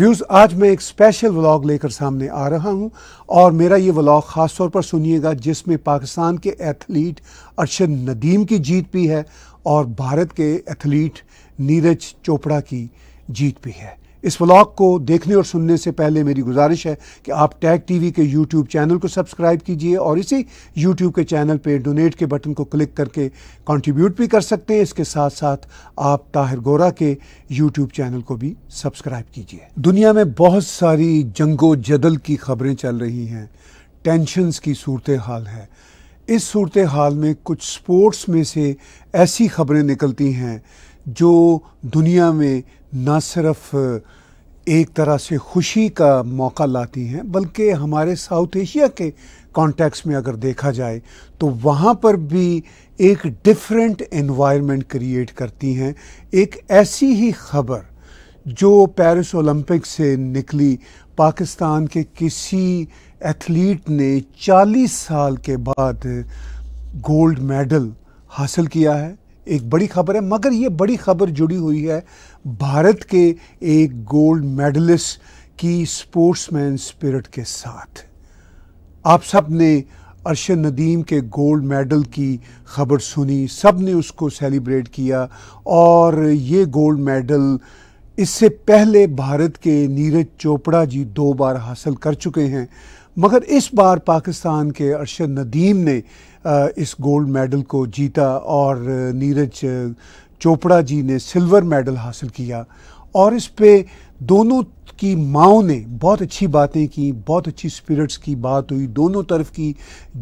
views आज मैं एक स्पेशल व्लॉग लेकर सामने आ रहा हूं और मेरा ये व्लॉग ख़ास तौर पर सुनिएगा जिसमें पाकिस्तान के एथलीट अरशद नदीम की जीत भी है और भारत के एथलीट नीरज चोपड़ा की जीत भी है इस व्लॉग को देखने और सुनने से पहले मेरी गुजारिश है कि आप टैग टीवी के यूट्यूब चैनल को सब्सक्राइब कीजिए और इसी यूट्यूब के चैनल पे डोनेट के बटन को क्लिक करके कंट्रीब्यूट भी कर सकते हैं इसके साथ साथ आप ताहिर गोरा के यूट्यूब चैनल को भी सब्सक्राइब कीजिए दुनिया में बहुत सारी जंगो जदल की खबरें चल रही हैं टेंशनस की सूरत हाल है इस सूरत हाल में कुछ स्पोर्ट्स में से ऐसी खबरें निकलती हैं जो दुनिया में ना सिर्फ एक तरह से खुशी का मौका लाती हैं बल्कि हमारे साउथ एशिया के कॉन्टेक्स्ट में अगर देखा जाए तो वहाँ पर भी एक डिफरेंट इन्वायरमेंट क्रिएट करती हैं एक ऐसी ही खबर जो पेरिस ओलंपिक से निकली पाकिस्तान के किसी एथलीट ने 40 साल के बाद गोल्ड मेडल हासिल किया है एक बड़ी खबर है मगर ये बड़ी खबर जुड़ी हुई है भारत के एक गोल्ड मेडलिस्ट की स्पोर्ट्समैन स्पिरिट के साथ आप सब ने अरशद नदीम के गोल्ड मेडल की खबर सुनी सब ने उसको सेलिब्रेट किया और ये गोल्ड मेडल इससे पहले भारत के नीरज चोपड़ा जी दो बार हासिल कर चुके हैं मगर इस बार पाकिस्तान के अरशद नदीम ने इस गोल्ड मेडल को जीता और नीरज चोपड़ा जी ने सिल्वर मेडल हासिल किया और इस पे दोनों की माओ ने बहुत अच्छी बातें की बहुत अच्छी स्पिरिट्स की बात हुई दोनों तरफ की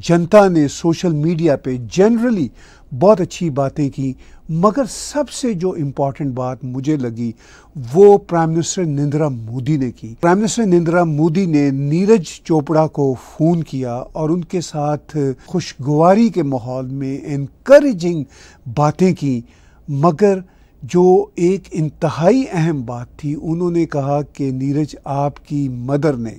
जनता ने सोशल मीडिया पे जनरली बहुत अच्छी बातें की मगर सबसे जो इम्पोर्टेंट बात मुझे लगी वो प्राइम मिनिस्टर नरेंद्र मोदी ने की प्राइम मिनिस्टर नरेंद्र मोदी ने नीरज चोपड़ा को फ़ोन किया और उनके साथ खुशगवारी के माहौल में इनक्रेजिंग बातें की मगर जो एक इंतहाई अहम बात थी उन्होंने कहा कि नीरज आपकी मदर ने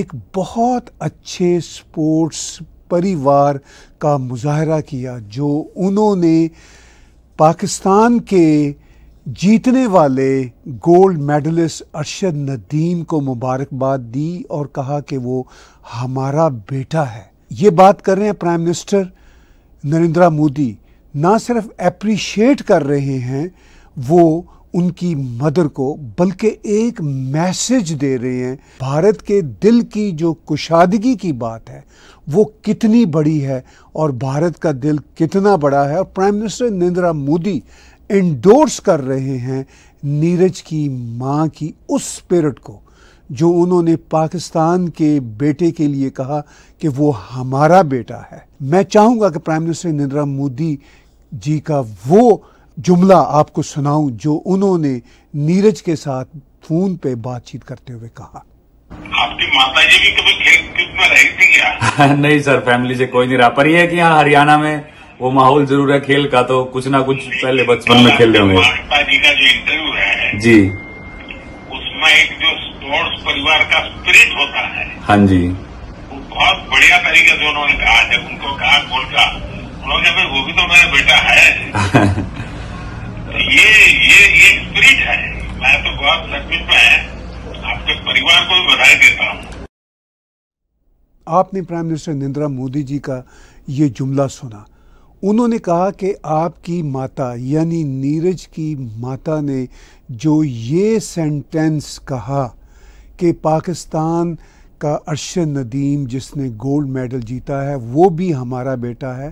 एक बहुत अच्छे स्पोर्ट्स परिवार का मुजाहरा किया जो उन्होंने पाकिस्तान के जीतने वाले गोल्ड मेडलिस्ट अरशद नदीम को मुबारकबाद दी और कहा कि वो हमारा बेटा है ये बात कर रहे हैं प्राइम मिनिस्टर नरेंद्र मोदी ना सिर्फ अप्रिशिएट कर रहे हैं वो उनकी मदर को बल्कि एक मैसेज दे रहे हैं भारत के दिल की जो कुशादगी की बात है वो कितनी बड़ी है और भारत का दिल कितना बड़ा है और prime minister Narendra Modi endorse कर रहे हैं नीरज की माँ की उस स्पिरिट को जो उन्होंने पाकिस्तान के बेटे के लिए कहा कि वो हमारा बेटा है मैं चाहूँगा कि प्राइम मिनिस्टर नरेंद्र मोदी जी का वो जुमला आपको सुनाऊं जो उन्होंने नीरज के साथ फ़ोन पे बातचीत करते हुए कहा आपकी माता जी भी कभी खेल कूद में रही थी क्या नहीं सर फैमिली से कोई नहीं रहा पर यह है कि यहाँ हरियाणा में वो माहौल जरूर है खेल का तो कुछ ना कुछ पहले बचपन में खेल रहे होंगे माता जी का जो इंटरव्यू है जी उसमें एक जो स्पोर्ट्स परिवार का स्पिरिट होता है हाँ जी वो बहुत बढ़िया तरीके से उन्होंने कहा जब उनको कहा बोल का उन्होंने कहा वो भी तो मेरा बेटा है तो ये ये ये स्पिरिट है मैं तो बहुत सर्किट में है उनके परिवार को भी बधाई देता हूँ आपने प्राइम मिनिस्टर नरेंद्र मोदी जी का ये जुमला सुना उन्होंने कहा कि आपकी माता यानी नीरज की माता ने जो ये सेंटेंस कहा कि पाकिस्तान का अर्शद नदीम जिसने गोल्ड मेडल जीता है वो भी हमारा बेटा है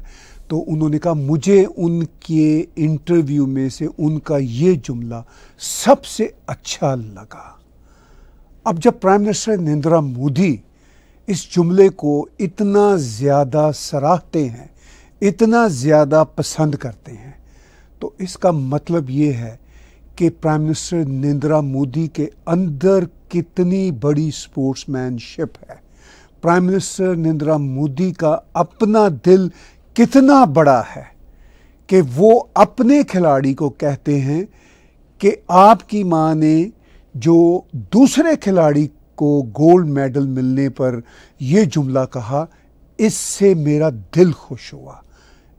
तो उन्होंने कहा मुझे उनके इंटरव्यू में से उनका ये जुमला सबसे अच्छा लगा अब जब प्राइम मिनिस्टर नरेंद्र मोदी इस जुमले को इतना ज़्यादा सराहते हैं इतना ज़्यादा पसंद करते हैं तो इसका मतलब ये है कि प्राइम मिनिस्टर नरेंद्र मोदी के अंदर कितनी बड़ी स्पोर्ट्समैनशिप है प्राइम मिनिस्टर नरेंद्र मोदी का अपना दिल कितना बड़ा है कि वो अपने खिलाड़ी को कहते हैं कि आपकी माँ ने जो दूसरे खिलाड़ी को गोल्ड मेडल मिलने पर यह जुमला कहा इससे मेरा दिल खुश हुआ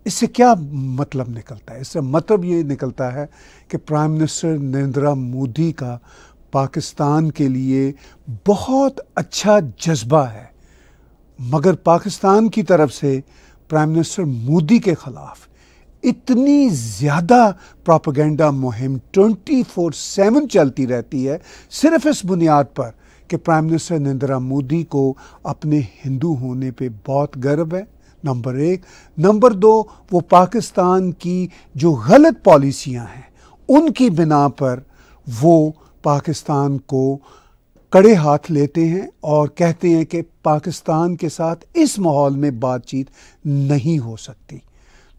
इससे क्या मतलब निकलता है इससे मतलब ये निकलता है कि प्राइम मिनिस्टर नरेंद्र मोदी का पाकिस्तान के लिए बहुत अच्छा जज्बा है मगर पाकिस्तान की तरफ से प्राइम मिनिस्टर मोदी के ख़िलाफ़ इतनी ज़्यादा प्रोपागेंडा मुहिम 24/7 चलती रहती है सिर्फ इस बुनियाद पर कि प्राइम मिनिस्टर नरेंद्र मोदी को अपने हिंदू होने पे बहुत गर्व है नंबर एक नंबर दो वो पाकिस्तान की जो गलत पॉलिसियां हैं उनकी बिना पर वो पाकिस्तान को कड़े हाथ लेते हैं और कहते हैं कि पाकिस्तान के साथ इस माहौल में बातचीत नहीं हो सकती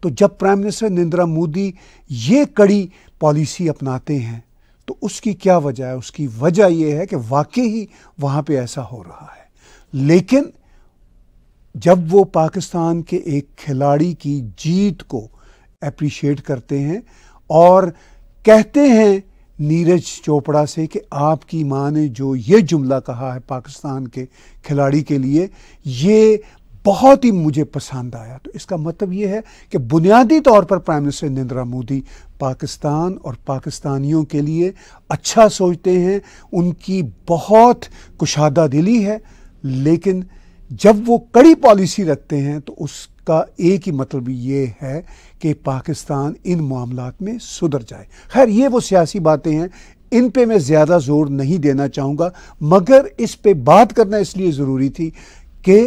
तो जब प्राइम मिनिस्टर नरेंद्र मोदी ये कड़ी पॉलिसी अपनाते हैं तो उसकी क्या वजह है उसकी वजह यह है कि वाकई ही वहाँ पे ऐसा हो रहा है लेकिन जब वो पाकिस्तान के एक खिलाड़ी की जीत को अप्रिशिएट करते हैं और कहते हैं नीरज चोपड़ा से कि आपकी माँ ने जो ये जुमला कहा है पाकिस्तान के खिलाड़ी के लिए ये बहुत ही मुझे पसंद आया तो इसका मतलब ये है कि बुनियादी तौर पर प्राइम मिनिस्टर नरेंद्र मोदी पाकिस्तान और पाकिस्तानियों के लिए अच्छा सोचते हैं उनकी बहुत कुशादा दिली है लेकिन जब वो कड़ी पॉलिसी रखते हैं तो उसका एक ही मतलब ये है कि पाकिस्तान इन मामला में सुधर जाए खैर ये वो सियासी बातें हैं इन पे मैं ज़्यादा जोर नहीं देना चाहूँगा मगर इस पे बात करना इसलिए ज़रूरी थी कि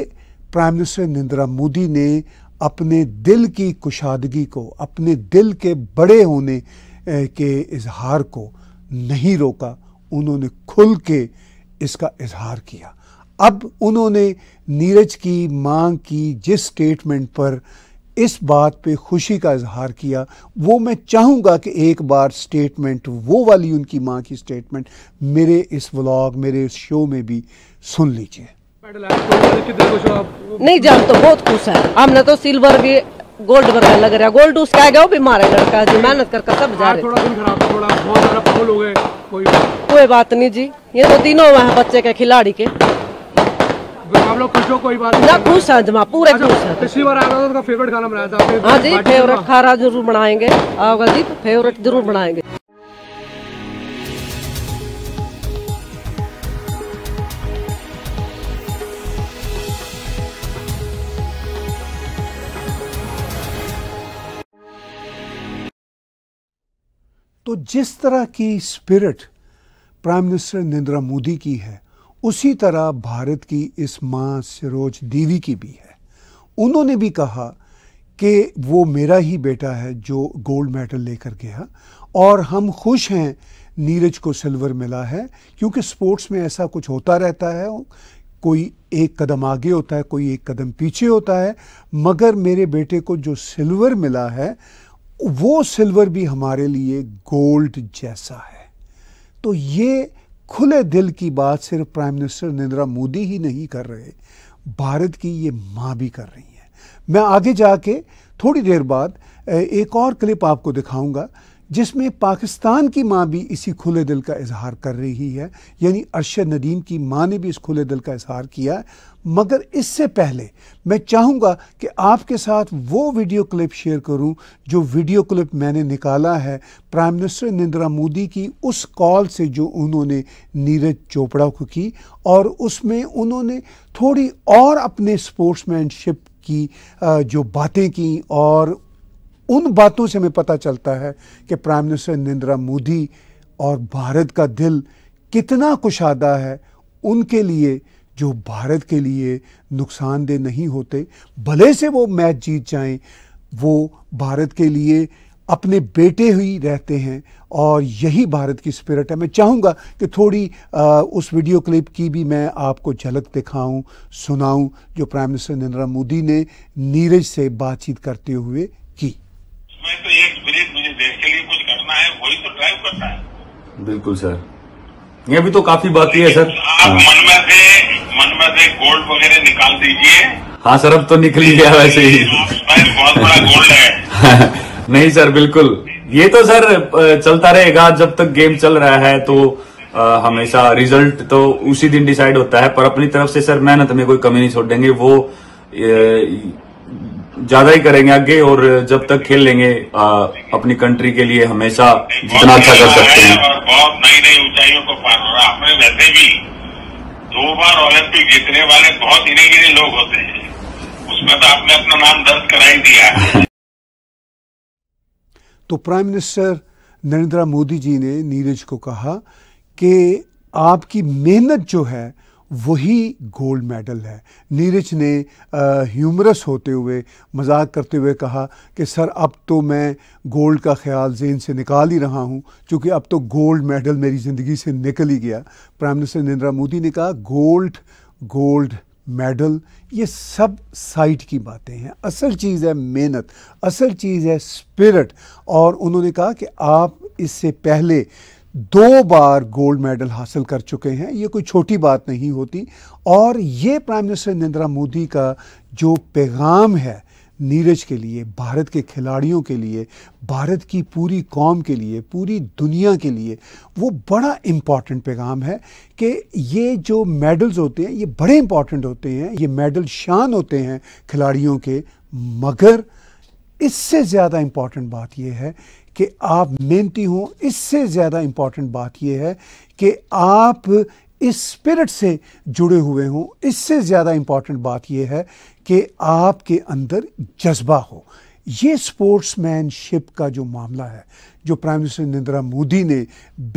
प्राइम मिनिस्टर नरेंद्र मोदी ने अपने दिल की कुशादगी को अपने दिल के बड़े होने के इजहार को नहीं रोका उन्होंने खुल के इसका इजहार किया अब उन्होंने नीरज की मांग की जिस स्टेटमेंट पर इस बात पे खुशी का इजहार किया वो मैं चाहूँगा कि एक बार स्टेटमेंट वो वाली उनकी माँ की स्टेटमेंट मेरे इस व्लॉग मेरे इस शो में भी सुन लीजिए नहीं जान तो बहुत खुश है हमने तो सिल्वर भी गोल्ड वर्गा लग रहा है गोल्ड उसका गया वो बीमार है लड़का जी मेहनत करके सब जा रहे हाँ, थोड़ा दिन खराब थोड़ा बहुत ज्यादा हो गए कोई कोई बात नहीं जी ये तो तीनों हुए बच्चे के खिलाड़ी के कोई बात ना खुश है जमा पूरे अच्छा, खुश है पिछली बार आया था फेवरेट तो खाना बनाया था हाँ जी फेवरेट खाना जरूर बनाएंगे आओगे जी फेवरेट जरूर बनाएंगे तो जिस तरह की spirit prime minister Narendra Modi की है उसी तरह भारत की इस माँ सरोज देवी की भी है उन्होंने भी कहा कि वो मेरा ही बेटा है जो गोल्ड मेडल लेकर गया और हम खुश हैं नीरज को सिल्वर मिला है क्योंकि स्पोर्ट्स में ऐसा कुछ होता रहता है कोई एक कदम आगे होता है कोई एक कदम पीछे होता है मगर मेरे बेटे को जो सिल्वर मिला है वो सिल्वर भी हमारे लिए गोल्ड जैसा है तो ये खुले दिल की बात सिर्फ प्राइम मिनिस्टर नरेंद्र मोदी ही नहीं कर रहे भारत की ये माँ भी कर रही है मैं आगे जाके थोड़ी देर बाद एक और क्लिप आपको दिखाऊंगा जिसमें पाकिस्तान की माँ भी इसी खुले दिल का इजहार कर रही है यानी अरशद नदीम की माँ ने भी इस खुले दिल का इजहार किया है मगर इससे पहले मैं चाहूँगा कि आपके साथ वो वीडियो क्लिप शेयर करूँ जो वीडियो क्लिप मैंने निकाला है प्राइम मिनिस्टर नरेंद्र मोदी की उस कॉल से जो उन्होंने नीरज चोपड़ा को की और उसमें उन्होंने थोड़ी और अपने स्पोर्ट्समैनशिप की जो बातें की और उन बातों से हमें पता चलता है कि प्राइम मिनिस्टर नरेंद्र मोदी और भारत का दिल कितना कुशादा है उनके लिए जो भारत के लिए नुकसानदेह नहीं होते भले से वो मैच जीत जाएं वो भारत के लिए अपने बेटे ही रहते हैं और यही भारत की स्पिरिट है मैं चाहूँगा कि थोड़ी आ, उस वीडियो क्लिप की भी मैं आपको झलक दिखाऊं सुनाऊं जो प्राइम मिनिस्टर नरेंद्र मोदी ने नीरज से बातचीत करते हुए की में तो एक विरेज मुझे देश के लिए कुछ करना है वही तो ड्राइव करता है बिल्कुल सर ये भी तो काफी बात है सर आप मन में से मन में से गोल्ड वगैरह निकाल दीजिए हाँ सर अब तो निकल ही गया वैसे ही बहुत बड़ा गोल्ड है नहीं सर बिल्कुल ये तो सर चलता रहेगा जब तक गेम चल रहा है तो आ, हमेशा रिजल्ट तो उसी दिन डिसाइड होता है पर अपनी तरफ से सर मेहनत में कोई कमी नहीं छोड़ देंगे वो ज्यादा ही करेंगे आगे और जब तक खेल लेंगे आ, अपनी कंट्री के लिए हमेशा जितना अच्छा कर सकते हैं बहुत नई नई ऊंचाइयों को पार हो रहा आपने वैसे भी दो बार ओलंपिक जीतने वाले बहुत गिरे गिने लोग होते हैं उसमें तो आपने अपना नाम दर्ज करा ही दिया तो प्राइम मिनिस्टर नरेंद्र मोदी जी ने नीरज को कहा कि आपकी मेहनत जो है वही गोल्ड मेडल है नीरज ने ह्यूमरस होते हुए मजाक करते हुए कहा कि सर अब तो मैं गोल्ड का ख्याल जेन से निकाल ही रहा हूँ क्योंकि अब तो गोल्ड मेडल मेरी ज़िंदगी से निकल ही गया प्राइम मिनिस्टर नरेंद्र मोदी ने कहा गोल्ड गोल्ड मेडल ये सब साइट की बातें हैं असल चीज़ है मेहनत असल चीज़ है स्पिरिट और उन्होंने कहा कि आप इससे पहले दो बार गोल्ड मेडल हासिल कर चुके हैं ये कोई छोटी बात नहीं होती और ये प्राइम मिनिस्टर नरेंद्र मोदी का जो पैगाम है नीरज के लिए भारत के खिलाड़ियों के लिए भारत की पूरी कौम के लिए पूरी दुनिया के लिए वो बड़ा इम्पॉर्टेंट पैगाम है कि ये जो मेडल्स होते हैं ये बड़े इम्पॉर्टेंट होते हैं ये मेडल शान होते हैं खिलाड़ियों के मगर इससे ज़्यादा इम्पॉर्टेंट बात यह है कि आप मेहनती हों इससे ज़्यादा इम्पॉर्टेंट बात यह है कि आप इस स्पिरिट से जुड़े हुए हों इससे ज़्यादा इम्पॉर्टेंट बात यह है कि आपके अंदर जज्बा हो ये स्पोर्ट्समैनशिप का जो मामला है जो प्राइम मिनिस्टर नरेंद्र मोदी ने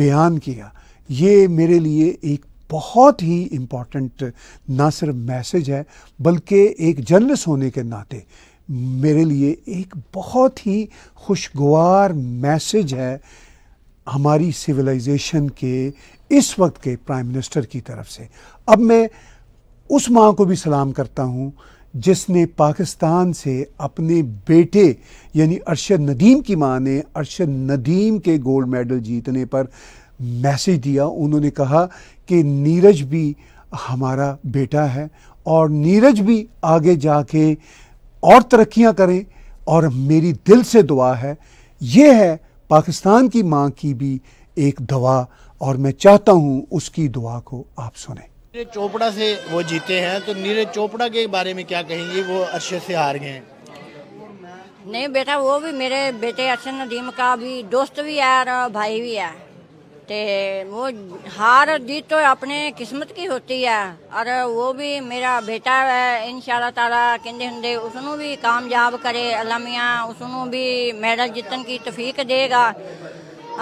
बयान किया ये मेरे लिए एक बहुत ही इम्पॉर्टेंट ना सिर्फ मैसेज है बल्कि एक जर्नलिस्ट होने के नाते मेरे लिए एक बहुत ही खुशगवार मैसेज है हमारी सिविलाइजेशन के इस वक्त के प्राइम मिनिस्टर की तरफ से अब मैं उस माँ को भी सलाम करता हूँ जिसने पाकिस्तान से अपने बेटे यानी अरशद नदीम की माँ ने अरशद नदीम के गोल्ड मेडल जीतने पर मैसेज दिया उन्होंने कहा कि नीरज भी हमारा बेटा है और नीरज भी आगे जाके और तरक्याँ करें और मेरी दिल से दुआ है ये है पाकिस्तान की माँ की भी एक दवा और मैं चाहता हूँ उसकी दुआ को आप सुने नीरज चोपड़ा से वो जीते हैं तो नीरज चोपड़ा के बारे में क्या कहेंगे वो अर्शे से हार गए नहीं बेटा वो भी मेरे बेटे अर्शन नदीम का भी दोस्त भी है और भाई भी है ते वो हार जीत तो अपने किस्मत की होती है और वो भी मेरा बेटा है इंशाल्लाह ताला ਕਹਿੰਦੇ ਹੁੰਦੇ ਉਸ ਨੂੰ ਵੀ ਕਾਮਯਾਬ ਕਰੇ ਅੱਲਾ ਮੀਆਂ ਉਸ ਨੂੰ ਵੀ की तफीक देगा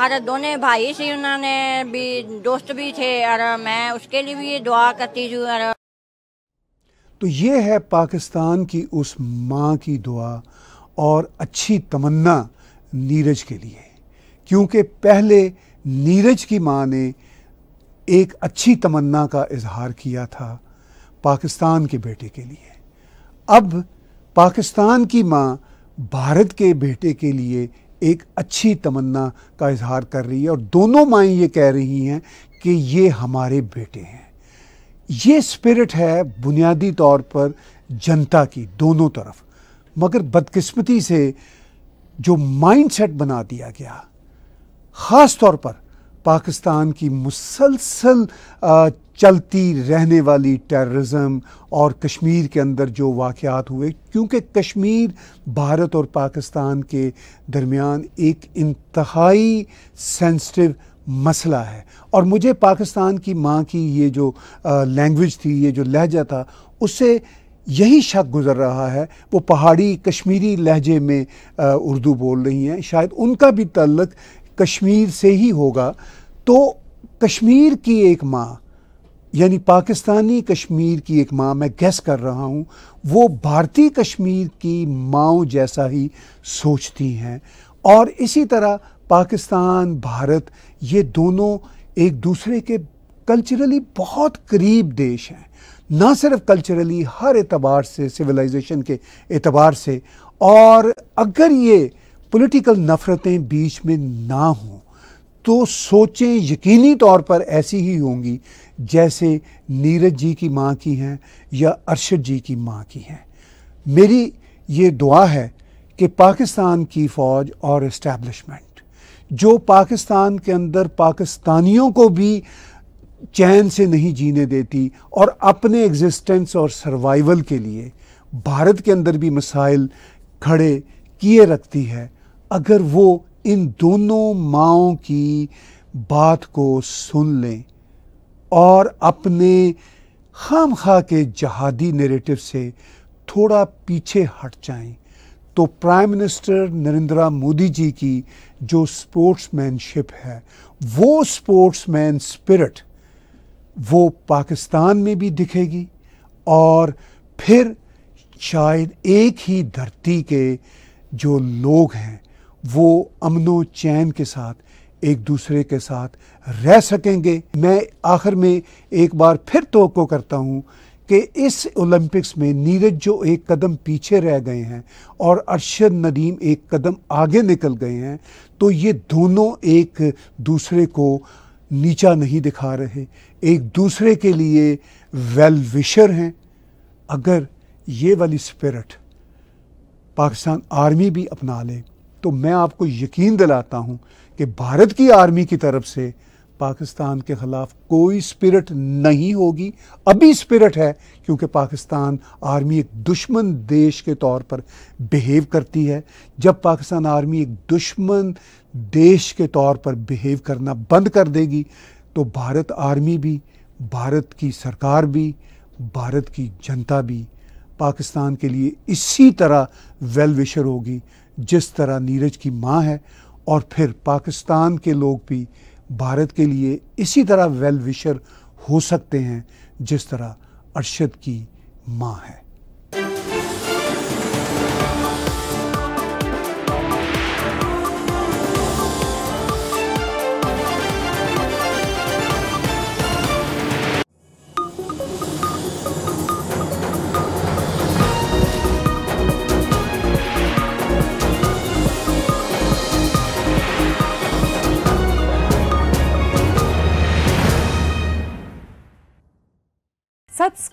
और दोनों भाई से उन्होंने भी दोस्त भी थे और मैं उसके लिए भी दुआ करती हूँ और तो ये है पाकिस्तान की उस माँ की दुआ और अच्छी तमन्ना नीरज के लिए क्योंकि पहले नीरज की माँ ने एक अच्छी तमन्ना का इजहार किया था पाकिस्तान के बेटे के लिए अब पाकिस्तान की माँ भारत के बेटे के लिए एक अच्छी तमन्ना का इजहार कर रही है और दोनों माएँ ये कह रही हैं कि ये हमारे बेटे हैं ये स्पिरिट है बुनियादी तौर पर जनता की दोनों तरफ मगर बदकिस्मती से जो माइंडसेट बना दिया गया ख़ास तौर पर पाकिस्तान की मुसलसल चलती रहने वाली टेर्रज़म और कश्मीर के अंदर जो वाक़ात हुए क्योंकि कश्मीर भारत और पाकिस्तान के दरमियान एक इंतहाई सेंसिटिव मसला है और मुझे पाकिस्तान की माँ की ये जो लैंग्वेज थी ये जो लहजा था उससे यही शक गुज़र रहा है वो पहाड़ी कश्मीरी लहजे में उर्दू बोल रही हैं शायद उनका भी तल्लक कश्मीर से ही होगा तो कश्मीर की एक माँ यानी पाकिस्तानी कश्मीर की एक माँ मैं गैस कर रहा हूँ वो भारतीय कश्मीर की माओ जैसा ही सोचती हैं और इसी तरह पाकिस्तान भारत ये दोनों एक दूसरे के कल्चरली बहुत करीब देश हैं ना सिर्फ कल्चरली हर एतबार से सिविलाइजेशन के एतबार से और अगर ये पॉलिटिकल नफ़रतें बीच में ना हों तो सोचें यकीनी तौर पर ऐसी ही होंगी जैसे नीरज जी की माँ की हैं या अरशद जी की माँ की हैं मेरी ये दुआ है कि पाकिस्तान की फ़ौज और इस्टेबलिशमेंट जो पाकिस्तान के अंदर पाकिस्तानियों को भी चैन से नहीं जीने देती और अपने एग्जिस्टेंस और सर्वाइवल के लिए भारत के अंदर भी मसाइल खड़े किए रखती है अगर वो इन दोनों माओ की बात को सुन लें और अपने खाम खा के जहादी नेरेटिव से थोड़ा पीछे हट जाएं तो प्राइम मिनिस्टर नरेंद्र मोदी जी की जो स्पोर्ट्समैनशिप है वो स्पोर्ट्समैन स्पिरिट वो पाकिस्तान में भी दिखेगी और फिर शायद एक ही धरती के जो लोग हैं वो अमनो चैन के साथ एक दूसरे के साथ रह सकेंगे मैं आखिर में एक बार फिर तो करता हूँ कि इस ओलंपिक्स में नीरज जो एक कदम पीछे रह गए हैं और अरशद नदीम एक कदम आगे निकल गए हैं तो ये दोनों एक दूसरे को नीचा नहीं दिखा रहे एक दूसरे के लिए वेल विशर हैं अगर ये वाली स्पिरिट पाकिस्तान आर्मी भी अपना ले तो मैं आपको यकीन दिलाता हूँ कि भारत की आर्मी की तरफ से पाकिस्तान के ख़िलाफ़ कोई स्पिरिट नहीं होगी अभी स्पिरिट है क्योंकि पाकिस्तान आर्मी एक दुश्मन देश के तौर पर बिहेव करती है जब पाकिस्तान आर्मी एक दुश्मन देश के तौर पर बिहेव करना बंद कर देगी तो भारत आर्मी भी भारत की सरकार भी भारत की जनता भी पाकिस्तान के लिए इसी तरह वेल विशर होगी जिस तरह नीरज की माँ है और फिर पाकिस्तान के लोग भी भारत के लिए इसी तरह वेल विशर हो सकते हैं जिस तरह अरशद की माँ है